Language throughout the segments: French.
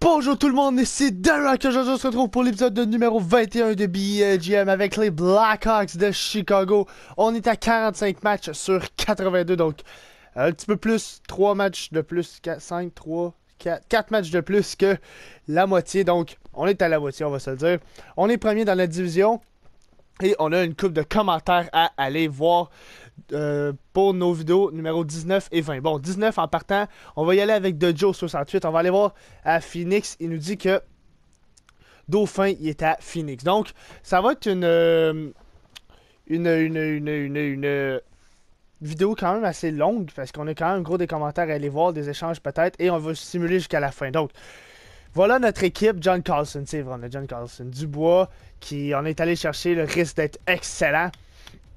Bonjour tout le monde, ici Derek, aujourd'hui on se retrouve pour l'épisode numéro 21 de BGM avec les Blackhawks de Chicago. On est à 45 matchs sur 82, donc un petit peu plus, 3 matchs de plus, 5, 3, 4, 4 matchs de plus que la moitié, donc on est à la moitié, on va se le dire. On est premier dans la division, et on a une coupe de commentaires à aller voir. Euh, pour nos vidéos numéro 19 et 20. Bon, 19 en partant, on va y aller avec Dejo 68. On va aller voir à Phoenix. Il nous dit que Dauphin, il est à Phoenix. Donc, ça va être une, euh, une, une, une, une, euh, vidéo quand même assez longue parce qu'on a quand même gros des commentaires à aller voir, des échanges peut-être, et on va simuler jusqu'à la fin. Donc, voilà notre équipe, John Carlson, c'est vrai, on John Carlson, Dubois, qui on est allé chercher, le risque d'être excellent.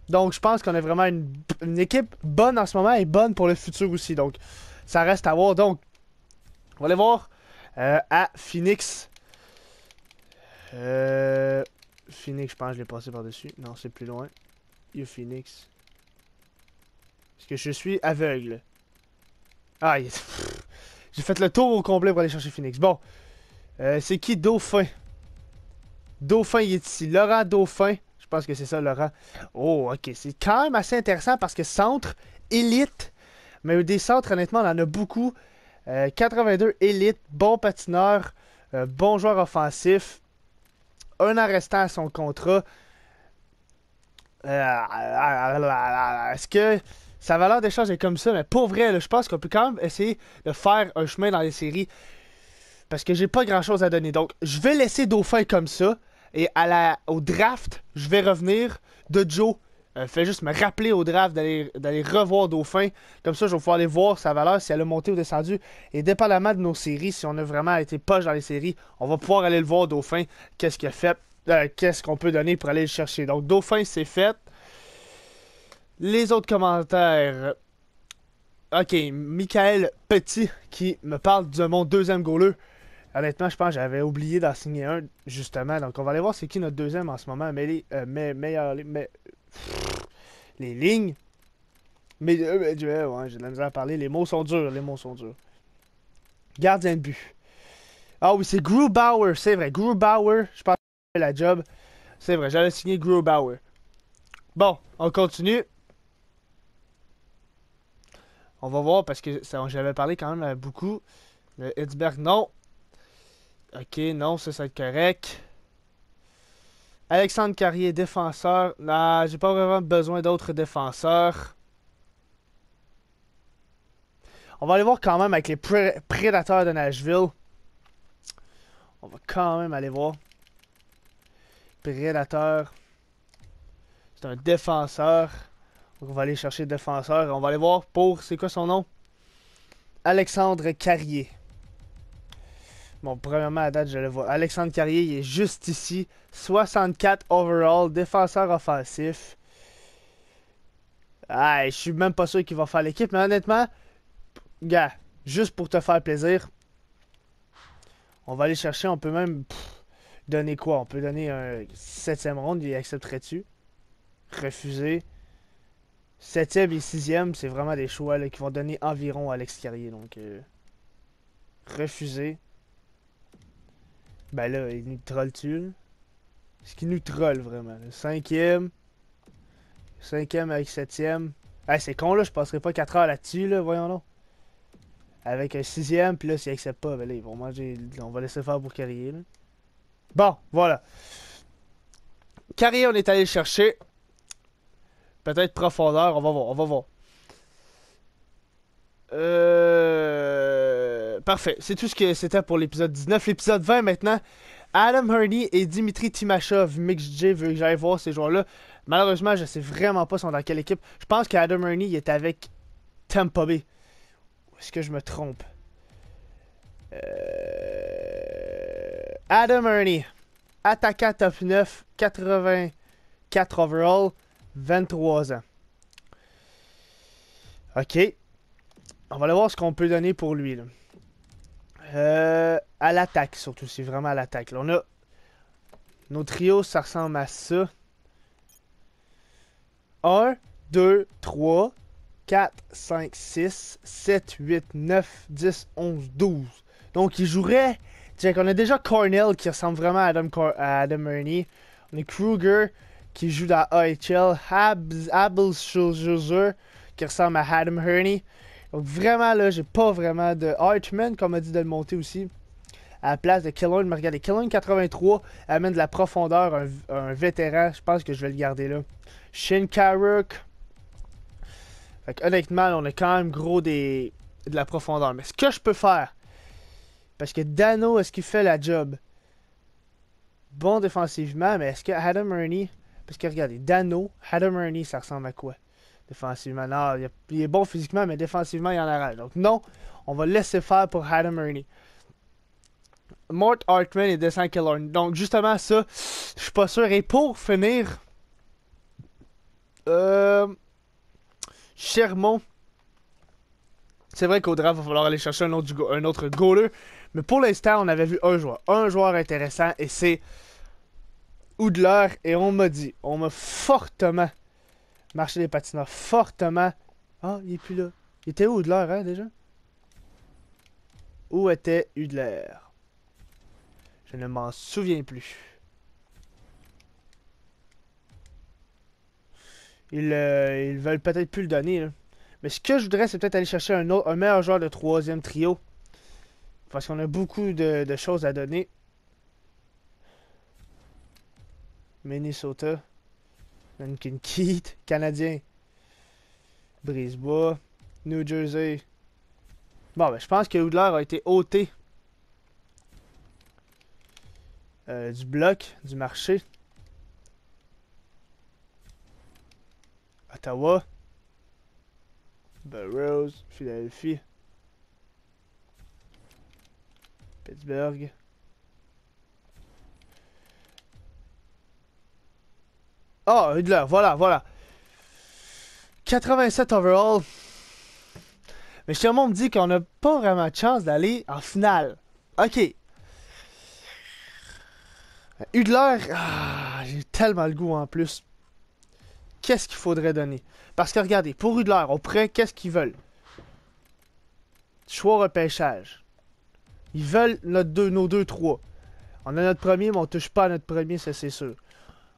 Donc, je pense qu'on a vraiment une, équipe bonne en ce moment et bonne pour le futur aussi. Donc, ça reste à voir. Donc, on va aller voir euh, à Phoenix. Euh, Phoenix, je pense que je l'ai passé par-dessus. Non, c'est plus loin. You Phoenix. Parce que je suis aveugle. Ah, j'ai fait le tour au complet pour aller chercher Phoenix. Bon, euh, c'est qui Dauphin Dauphin, il est ici. Laurent Dauphin. Je pense que c'est ça, Laurent. Oh, OK. C'est quand même assez intéressant parce que centre, élite, mais des centres, honnêtement, on en a beaucoup. 82 euh, élite, bon patineur, euh, bon joueur offensif. Un arrestant à son contrat. Euh, est-ce que sa valeur d'échange est comme ça? Mais pour vrai, je pense qu'on peut quand même essayer de faire un chemin dans les séries. Parce que j'ai pas grand chose à donner. Donc, je vais laisser Dauphin comme ça. Et à la, au draft, je vais revenir de Joe. Euh, fait juste me rappeler au draft d'aller revoir Dauphin. Comme ça, je vais pouvoir aller voir sa valeur, si elle a monté ou descendu. Et dépendamment de nos séries, si on a vraiment été poche dans les séries, on va pouvoir aller le voir, Dauphin. Qu'est-ce qu'il a fait euh, Qu'est-ce qu'on peut donner pour aller le chercher Donc, Dauphin, c'est fait. Les autres commentaires. Ok, Michael Petit qui me parle de mon deuxième goleur. Honnêtement, je pense que j'avais oublié d'en signer un, justement. Donc, on va aller voir c'est qui notre deuxième en ce moment. Mais les euh, meilleurs. Les, lignes. Mais, euh, j'ai de la misère à parler. Les mots sont durs. Les mots sont durs. Gardien de but. Ah oui, c'est Grubauer. C'est vrai. Grubauer. Je pense que la job. C'est vrai. J'allais signer Grubauer. Bon, on continue. On va voir parce que j'avais parlé quand même beaucoup. Le euh, Hitzberg, non. Ok, non, c'est ça va correct. Alexandre Carrier, défenseur. Nah, j'ai pas vraiment besoin d'autres défenseurs. On va aller voir quand même avec les prédateurs de Nashville. On va quand même aller voir. Prédateur. C'est un défenseur. on va aller chercher défenseur. On va aller voir pour. C'est quoi son nom Alexandre Carrier. Bon, premièrement, à date, je le vois. Alexandre Carrier, il est juste ici. 64 overall, défenseur offensif. Ah, je suis même pas sûr qu'il va faire l'équipe, mais honnêtement, gars, juste pour te faire plaisir, on va aller chercher, on peut même donner quoi On peut donner un 7ème ronde, il accepterait-tu Refuser. 7 et 6ème, c'est vraiment des choix qui vont donner environ à Alex Carrier, donc. Euh, refuser. Ben là, il nous troll-tu? Ce qui nous troll vraiment. Le cinquième. Cinquième avec septième. Ah, c'est con là, je passerai pas 4 heures là-dessus, là, voyons là. Avec un sixième, puis là, s'il accepte pas, ben là, ils On va laisser faire pour Carrier, Bon, voilà. Carrier, on est allé chercher. Peut-être profondeur, on va voir, on va voir. parfait. C'est tout ce que c'était pour l'épisode 19. L'épisode 20 maintenant. Adam Hearney et Dimitri Timashov. Mix J veut que j'aille voir ces joueurs-là. Malheureusement, je sais vraiment pas sont dans quelle équipe. Je pense qu'Adam il est avec Tampa Bay. Est-ce que je me trompe? Euh, Adam Ernie, attaquant top 9, 84 overall, 23 ans. Ok. On va aller voir ce qu'on peut donner pour lui. Là. Euh, à l'attaque, surtout. C'est vraiment à l'attaque. On a... Nos trios, ça ressemble à ça. 1, 2, 3, 4, 5, 6, 7, 8, 9, 10, 11, 12. Donc, il jouerait... Tiens, on a déjà Cornell qui ressemble vraiment à Adam, à On a Kruger qui joue dans AHL. Habs, qui ressemble à Adam Ernie. Donc vraiment là, j'ai pas vraiment de Archman, comme a dit de le monter aussi. À la place de Killorn, mais regardez, Killorn 83 amène de la profondeur, un, un vétéran, je pense que je vais le garder là. Shin Karuk. Fait honnêtement, on est quand même gros des de la profondeur. Mais ce que je peux faire, parce que Dano, est-ce qu'il fait la job? Bon défensivement, mais est-ce que Adam Ernie... Parce que regardez, Dano, Adam Ernie, ça ressemble à quoi? défensivement. Non, il, est bon physiquement, mais défensivement, il en a rien Donc non, on va laisser faire pour Adam Ernie. Mort Hartman et Descent Killorn. Donc justement ça, je suis pas sûr. Et pour finir, euh, Chermont. C'est vrai qu'au draft, va falloir aller chercher un autre, un autre goaler. Mais pour l'instant, on avait vu un joueur. Un joueur intéressant et c'est Oudler. Et on m'a dit, on m'a fortement Marché des patineurs fortement. Ah, il est plus là. Il était où, Hudler, hein, déjà? Où était Hudler? Je ne m'en souviens plus. Ils, euh, veulent peut-être plus le donner, Mais ce que je voudrais, c'est peut-être aller chercher un, autre, un meilleur joueur de troisième trio. Parce qu'on a beaucoup de, de choses à donner. Minnesota. Duncan keith Canadien. Brisbane, New Jersey. Bon, ben, je pense que Houdler a été ôté euh, du bloc, du marché. Ottawa. Burroughs, Philadelphie. Pittsburgh. Ah, oh, Hudler, voilà, voilà. 87 overall. Mais justement, me dit qu'on n'a pas vraiment de chance d'aller en finale. Ok. Hudler, ah, j'ai tellement le goût en plus. Qu'est-ce qu'il faudrait donner? Parce que regardez, pour Hudler, on prend qu'est-ce qu'ils veulent? Choix repêchage. Ils veulent notre deux, nos deux, trois. On a notre premier, mais on touche pas à notre premier, ça c'est sûr.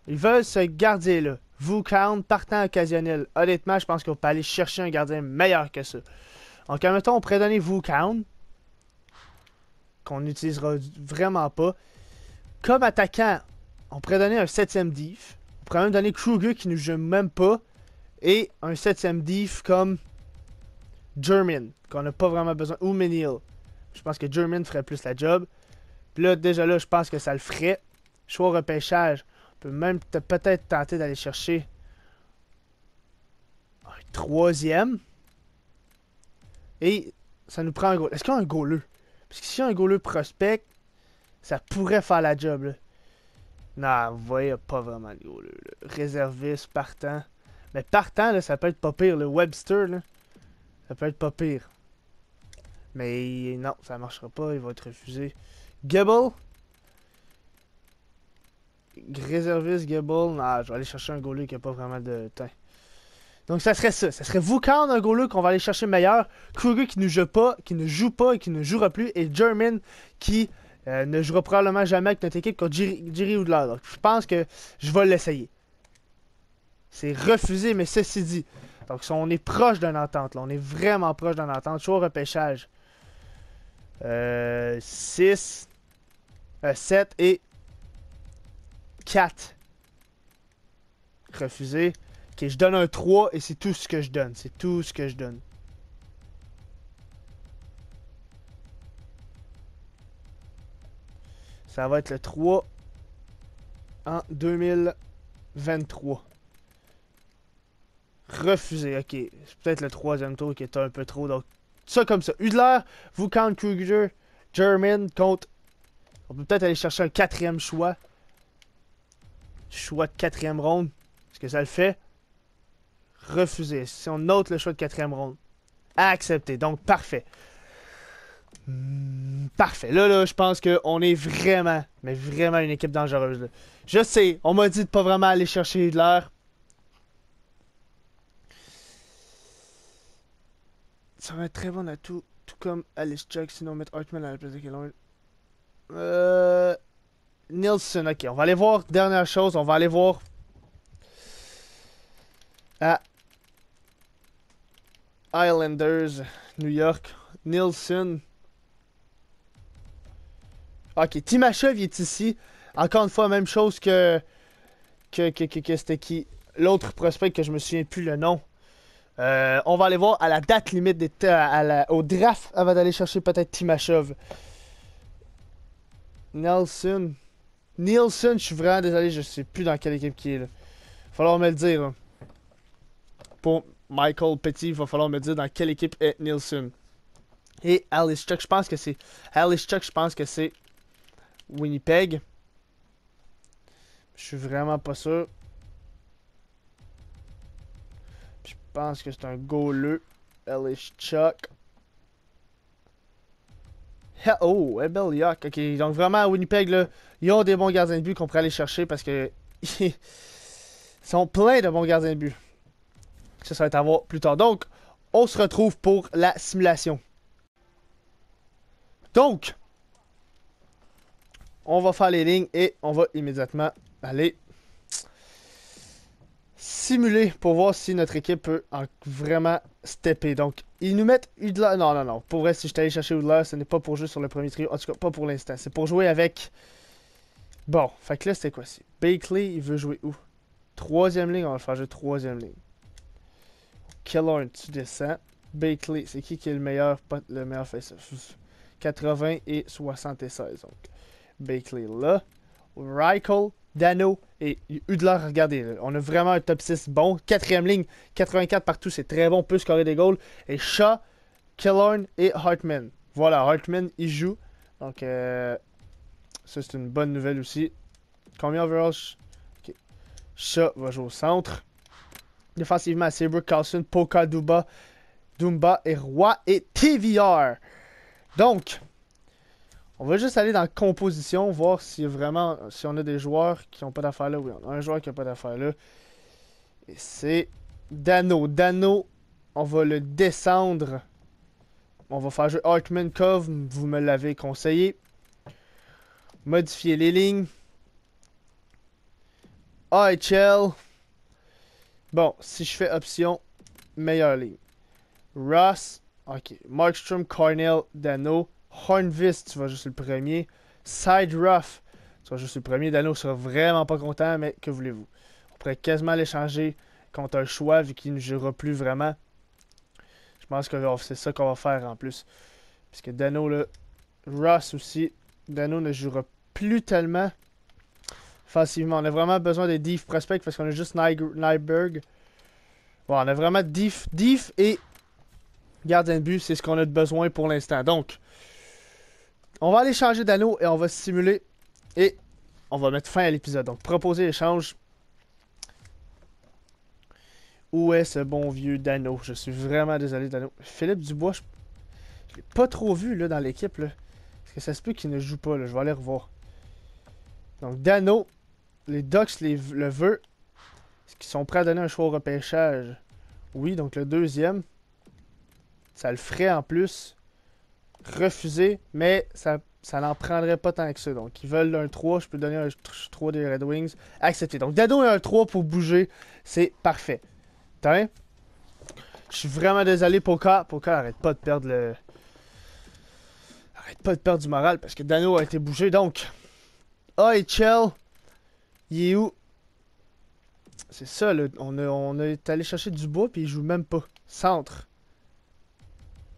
Ils veulent ce gardien-là. Vous partant occasionnel. Honnêtement, je pense qu'on peut aller chercher un gardien meilleur que ça. Donc, admettons, on pourrait donner vous qu'on n'utilisera vraiment pas. Comme attaquant, on pourrait donner un 7ème diff. On pourrait même donner Kruger qui ne joue même pas. Et un 7ème diff comme German, qu'on n'a pas vraiment besoin. Ou Menil. Je pense que German ferait plus la job. Puis là, déjà là, je pense que ça le ferait. Choix repêchage peut même peut-être tenter d'aller chercher un troisième. Et ça nous prend un goal. Est-ce qu'il y a un goaleux? Parce que si y un prospect, ça pourrait faire la job. Là. Non, vous voyez, il n'y a pas vraiment de Réserviste, partant. Mais partant, là, ça peut être pas pire. Le Webster, là, ça peut être pas pire. Mais non, ça marchera pas. Il va être refusé. Gable, réserviste Gable, je vais aller chercher un goalie qui n'a pas vraiment de temps. Donc ça serait ça. Ça serait Vukan, un goalie qu'on va aller chercher meilleur. Kruger qui ne joue pas, qui ne joue pas et qui ne jouera plus. Et German qui euh, ne jouera probablement jamais avec notre équipe contre Jerry Houdler. Donc je pense que je vais l'essayer. C'est refusé, mais ceci dit. Donc on est proche d'une entente. On est vraiment proche d'une entente. choix repêchage. 6, euh, 7 euh, et 4. Refusé. Ok, je donne un 3 et c'est tout ce que je donne. C'est tout ce que je donne. Ça va être le 3 en 2023. Refusé, ok. C'est peut-être le troisième tour qui est un peu trop. Donc, ça comme ça. Hudler, vous Kruger, German contre. On peut peut-être aller chercher un quatrième choix choix de quatrième ronde. Est-ce que ça le fait? Refuser. Si on note le choix de quatrième ronde. accepter. Donc, parfait. Hmm, parfait. Là, là, je pense qu'on est vraiment, mais vraiment une équipe dangereuse. Je sais, on m'a dit de pas vraiment aller chercher Hitler. Ça va être très bon à tout Tout comme Alice Chuck sinon mettre Hartman à la place de Kellogg. Euh... Nielsen, ok. On va aller voir, dernière chose, on va aller voir. À ah. Islanders, New York. Nielsen. Ok, Timachev est ici. Encore une fois, même chose que. Que, que, que, c'était qui L'autre prospect que je me souviens plus le nom. Euh, on va aller voir à la date limite des au draft avant d'aller chercher peut-être Timachev. Nelson. Nielsen, je suis vraiment désolé, je sais plus dans quelle équipe il est. Là. Falloir me le dire. Pour Michael Petit, il va falloir me dire dans quelle équipe est Nielsen. Et Alice Chuck, je pense que c'est. Alice Chuck, je pense que c'est Winnipeg. Je suis vraiment pas sûr. Je pense que c'est un goleux. Alice Chuck. Oh, Abel Yock. OK, donc vraiment à Winnipeg, là, ils ont des bons gardiens de but qu'on pourrait aller chercher parce que ils sont pleins de bons gardiens de but. Ça, ça va être à voir plus tard. Donc, on se retrouve pour la simulation. Donc, on va faire les lignes et on va immédiatement aller simuler pour voir si notre équipe peut vraiment stepper. Donc, ils nous mettent Udler Non, non, non. Pour vrai, si je t'allais chercher Udler, ce n'est pas pour jouer sur le premier trio. En tout cas, pas pour l'instant. C'est pour jouer avec. Bon, fait que là, c'est quoi si Bakley, il veut jouer où Troisième ligne, on va le faire jouer troisième ligne. Killorn, tu descends. Bakley, c'est qui qui est le meilleur, le meilleur face 80 et 76. Donc, Bakley là. Reichel, Dano, et Hudler, regardez, on a vraiment un top 6 bon. Quatrième ligne, 84 partout, c'est très bon, peut scorer des goals. Et Shaw, Killorn et Hartman. Voilà, Hartman, il joue. Donc, euh, ça, c'est une bonne nouvelle aussi. Combien overall? Ok, Shaw va jouer au centre. Défensivement, Seabrook, Carlson, Poka, Duba, Dumba et Roy et TVR. Donc, on va juste aller dans composition, voir si vraiment, si on a des joueurs qui n'ont pas d'affaires là. Oui, on a un joueur qui n'a pas d'affaire là. Et c'est Dano. Dano, on va le descendre. On va faire jouer Hartman Cove, vous me l'avez conseillé. Modifier les lignes. IHL. Bon, si je fais option, meilleure ligne. Ross, ok. Markstrom, Cornell, Dano. Hornvist, tu vas juste le premier. Side Rough, tu vas juste le premier. Dano sera vraiment pas content, mais que voulez-vous? On pourrait quasiment l'échanger contre un choix vu qu'il ne jouera plus vraiment. Je pense que c'est ça qu'on va faire en plus. Puisque Dano, là, Ross aussi, Dano ne jouera plus tellement facilement. On a vraiment besoin des diff Prospect parce qu'on a juste Nyberg. Bon, on a vraiment diff, et gardien de but, c'est ce qu'on a de besoin pour l'instant. Donc, on va aller changer Dano et on va simuler. Et on va mettre fin à l'épisode. Donc, proposer l'échange. Où est ce bon vieux Dano Je suis vraiment désolé, Dano. Philippe Dubois, je, l'ai pas trop vu là, dans l'équipe. Parce que ça se peut qu'il ne joue pas. Je vais aller revoir. Donc, Dano, les Ducks le veut Est-ce qu'ils sont prêts à donner un choix au repêchage Oui, donc le deuxième. Ça le ferait en plus refusé, mais ça, ça n'en prendrait pas tant que ça. Donc, ils veulent un 3, je peux donner un 3 des Red Wings. Accepté. Donc, Dano a un 3 pour bouger, c'est parfait. T'as Je suis vraiment désolé, pour Poka arrête pas de perdre le. Arrête pas de perdre du moral parce que Dano a été bougé. Donc, Chell, il est où C'est ça, là. On, on est allé chercher du bois puis il joue même pas. Centre.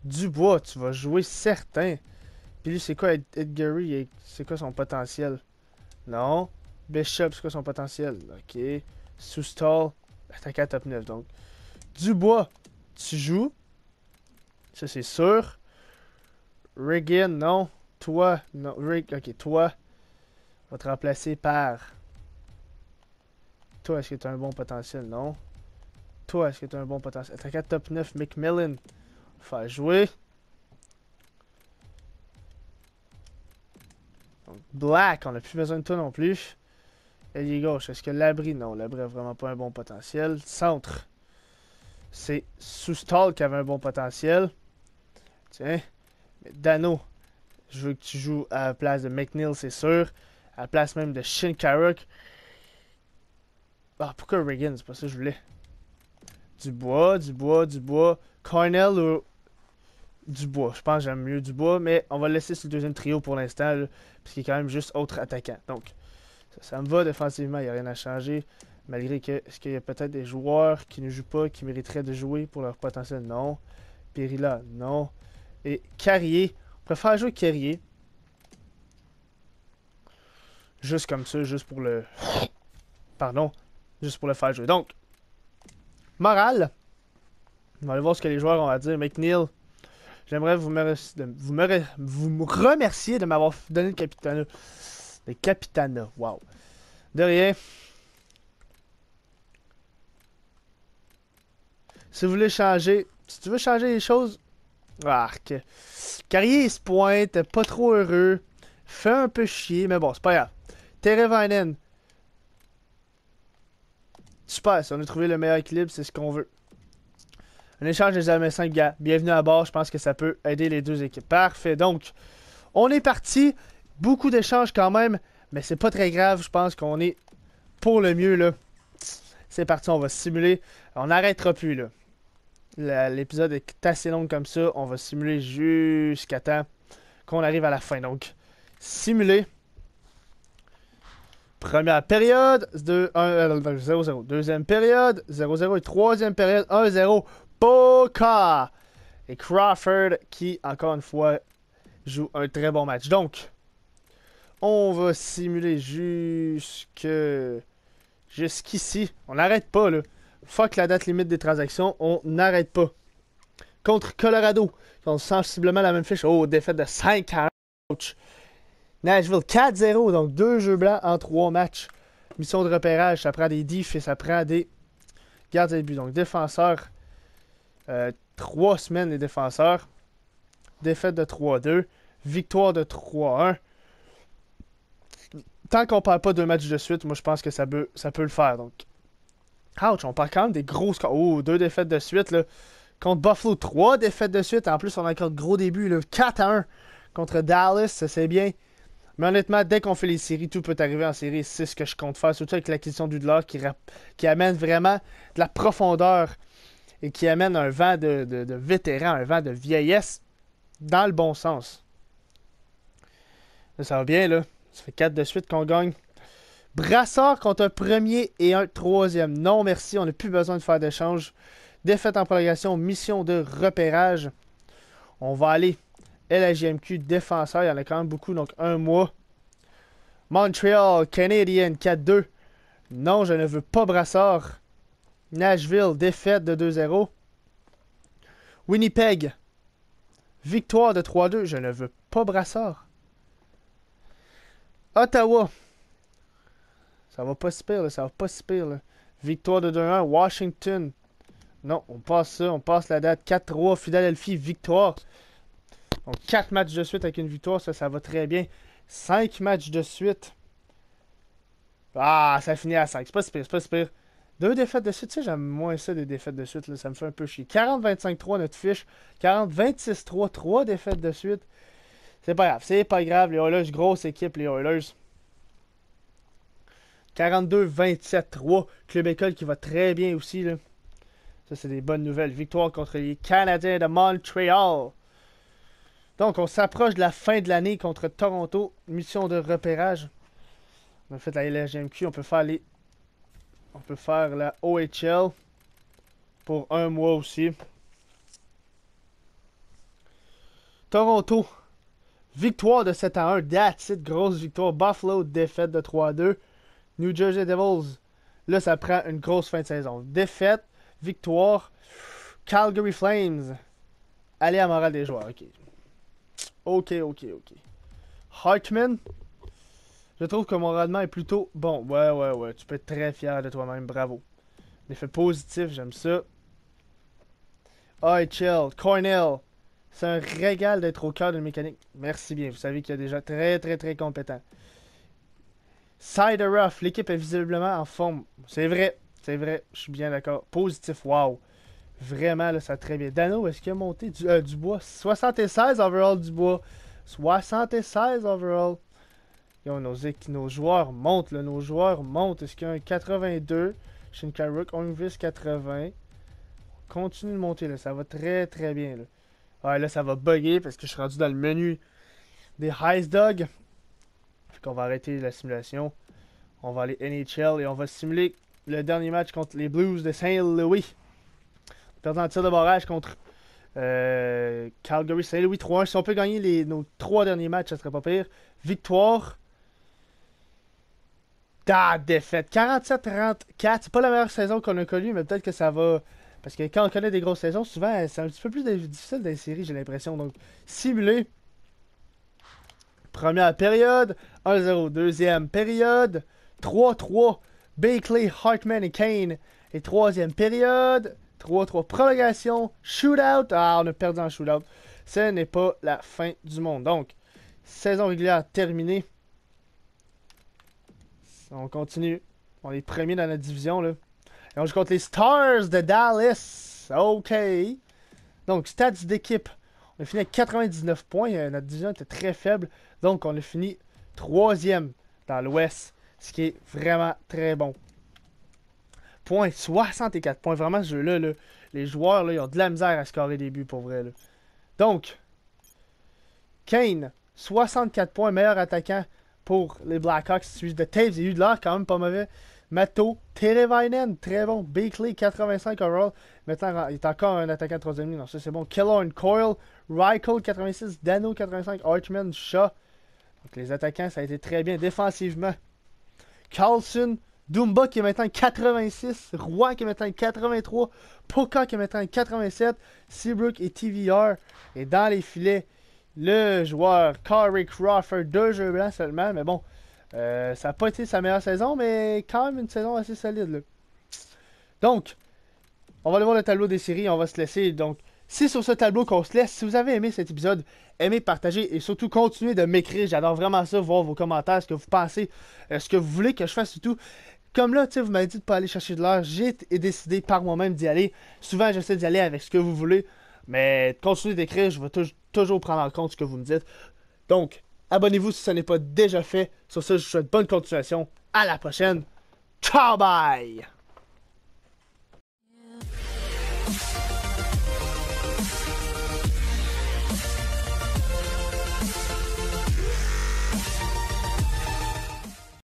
Dubois, tu vas jouer certain. Puis lui, c'est quoi Edgary? C'est quoi son potentiel? Non. Bishop, c'est quoi son potentiel? Ok. attaque à top 9. Donc, Dubois, tu joues. Ça, c'est sûr. Regan, non. Toi, non. Rick, ok, toi, va te remplacer par. Toi, est-ce que tu as un bon potentiel? Non. Toi, est-ce que tu as un bon potentiel? à top 9, McMillan faire jouer. Black, on n'a plus besoin de toi non plus. Ailier gauche, est-ce que l'abri Non, l'abri a vraiment pas un bon potentiel. Centre. C'est Soustal qui avait un bon potentiel. Tiens. Dano, je veux que tu joues à la place de McNeil, c'est sûr. À la place même de Shin Carrick. Ah, pourquoi Reagan C'est pas ça que je voulais. Du du bois, bois, du bois. Cornell ou bois, Je pense que j'aime mieux bois, mais on va laisser sur le deuxième trio pour l'instant, parce qu'il est quand même juste autre attaquant. Donc, ça, me va défensivement, il n'y a rien à changer. Malgré que, est-ce qu'il y a peut-être des joueurs qui ne jouent pas, qui mériteraient de jouer pour leur potentiel? Non. Perilla, non. Et Carrier, on préfère jouer Carrier. Juste comme ça, juste pour le... Pardon, juste pour le faire jouer. Donc, moral, On va aller voir ce que les joueurs ont à dire. McNeil, J'aimerais vous, vous, vous remercier de m'avoir donné le capitana. Le capitana, wow. De rien. Si vous voulez changer, si tu veux changer les choses, arc. Carrier se pointe, pas trop heureux. Fait un peu chier, mais bon, c'est pas grave. Terre Super, si on a trouvé le meilleur équilibre, c'est ce qu'on veut. Un échange des amis 5 gars. Bienvenue à bord, je pense que ça peut aider les deux équipes. Parfait, donc on est parti. Beaucoup d'échanges quand même, mais c'est pas très grave. Je pense qu'on est pour le mieux là. C'est parti, on va simuler. On n'arrêtera plus là. L'épisode est assez long comme ça. On va simuler jusqu'à temps qu'on arrive à la fin. Donc, simuler. Première période, 2-1, 0-0. Euh, Deuxième période, 0-0. Et troisième période, 1-0. Boca. Et Crawford qui, encore une fois, joue un très bon match. Donc, on va simuler jusque jusqu'ici. On n'arrête pas, là. Fuck la date limite des transactions, on n'arrête pas. Contre Colorado, qui ont sensiblement la même fiche. Oh, défaite de 5 à Nashville 4-0, donc deux jeux blancs en trois matchs. Mission de repérage, ça prend des diffs et ça prend des gardes et buts. Donc défenseur, euh, trois semaines, les défenseurs. Défaite de 3-2. Victoire de 3-1. Tant qu'on parle pas de matchs de suite, moi, je pense que ça peut, ça peut le faire. Donc, ouch, on parle quand même des grosses. Oh, deux défaites de suite, là. Contre Buffalo, trois défaites de suite. En plus, on a encore de gros débuts, le 4-1 contre Dallas, ça c'est bien. Mais honnêtement, dès qu'on fait les séries, tout peut arriver en série. C'est ce que je compte faire, surtout avec l'acquisition du dollar qui amène vraiment de la profondeur et qui amène un vent de, de, vétéran, un vent de vieillesse dans le bon sens. Ça va bien, là. Ça fait 4 de suite qu'on gagne. Brassard contre un premier et un troisième. Non, merci, on n'a plus besoin de faire d'échange. Défaite en prolongation, mission de repérage. On va aller LAJMQ, défenseur, il y en a quand même beaucoup, donc un mois. Montreal Canadien, 4-2. Non, je ne veux pas Brassard. Nashville, défaite de 2-0. Winnipeg, victoire de 3-2. Je ne veux pas Brassard. Ottawa, ça va pas si pire, là. ça va pas se pire. Victoire de 2-1. Washington, non, on passe ça, on passe la date. 4-3, Philadelphie, victoire. Donc 4 matchs de suite avec une victoire, ça, ça va très bien. 5 matchs de suite. Ah, ça finit à 5. C'est pas si pire, c'est pas si pire. Deux défaites de suite, tu sais, j'aime moins ça, des défaites de suite, ça me fait un peu chier. 40-25-3 notre fiche, 40-26-3, trois défaites de suite. C'est pas grave, c'est pas grave, les Oilers, grosse équipe, les Oilers. 42-27-3, Club École qui va très bien aussi, Ça, c'est des bonnes nouvelles. Victoire contre les Canadiens de Montréal. Donc, on s'approche de la fin de l'année contre Toronto. Mission de repérage. On a fait la LGMQ, on peut faire les on peut faire la OHL pour un mois aussi. Toronto, victoire de 7 à 1. That's it, grosse victoire. Buffalo, défaite de 3 à 2. New Jersey Devils, là, ça prend une grosse fin de saison. Défaite, victoire. Calgary Flames, allez à morale des joueurs. Ok, ok, ok. ok. Hartman, je trouve que mon rendement est plutôt bon. Ouais, ouais, ouais. Tu peux être très fier de toi-même. Bravo. L'effet positif, j'aime ça. Hi, chill. Cornell. C'est un régal d'être au cœur d'une mécanique. Merci bien. Vous savez qu'il y a déjà très, très, très compétent. Side rough. L'équipe est visiblement en forme. C'est vrai. C'est vrai. Je suis bien d'accord. Positif. Wow. Vraiment, là, ça très bien. Dano, est-ce qu'il a monté du euh, bois 76 overall du bois. 76 overall. Yo, nos, nos, joueurs montent, là, nos joueurs montent. Est-ce qu'il y a un 82 Shin Rook, vise 80. Continue de monter, là, ça va très très bien. Là. Ouais, là, ça va bugger parce que je suis rendu dans le menu des Heist Dog. Fait qu'on va arrêter la simulation. On va aller NHL et on va simuler le dernier match contre les Blues de Saint-Louis. Perdant un tir de barrage contre euh, Calgary Saint-Louis 3-1. Si on peut gagner les, nos trois derniers matchs, ça serait pas pire. Victoire ah, défaite. 47-34. C'est pas la meilleure saison qu'on a connue, mais peut-être que ça va. Parce que quand on connaît des grosses saisons, souvent, c'est un petit peu plus difficile des séries, j'ai l'impression. Donc, simuler. Première période. 1-0. Deuxième période. 3-3. Bakley, Hartman et Kane. Et troisième période. 3-3. Prolongation. Shootout. Ah, on a perdu en shootout. Ce n'est pas la fin du monde. Donc, saison régulière terminée. On continue. On est premier dans la division, là. Et on joue contre les Stars de Dallas. OK. Donc, stats d'équipe. On a fini à 99 points. Euh, notre division était très faible. Donc, on a fini troisième dans l'Ouest. Ce qui est vraiment très bon. Point 64 points. Vraiment, ce jeu-là, les joueurs, là, ils ont de la misère à scorer des buts, pour vrai. Là. Donc, Kane, 64 points, meilleur attaquant pour les Blackhawks. celui de Taves, il y a eu de l'air quand même pas mauvais. Matto, Terevainen, très bon. Beakley, 85 overall. Maintenant, il est encore un attaquant de troisième ligne. ça c'est bon. Killorn, Coyle, Ryko 86. Dano, 85. Archman, Shaw. Donc les attaquants, ça a été très bien défensivement. Carlson, Dumba qui est maintenant 86. Roy qui est maintenant 83. Poka qui est maintenant 87. Seabrook et TVR. Et dans les filets, le joueur Corey Crawford, deux jeux blancs seulement, mais bon, euh, ça n'a pas été sa meilleure saison, mais quand même une saison assez solide. Là. Donc, on va aller voir le tableau des séries, on va se laisser. Donc, c'est sur ce tableau qu'on se laisse. Si vous avez aimé cet épisode, aimez, partagez et surtout continuez de m'écrire. J'adore vraiment ça, voir vos commentaires, ce que vous pensez, euh, ce que vous voulez que je fasse tout Comme là, tu sais, vous m'avez dit de pas aller chercher de l'argent J'ai décidé par moi-même d'y aller. Souvent, j'essaie d'y aller avec ce que vous voulez. Mais continuez d'écrire, je vais toujours toujours prendre en compte ce que vous me dites. Donc, abonnez-vous si ce n'est pas déjà fait. Sur ce, je vous souhaite bonne continuation. À la prochaine. Ciao, bye!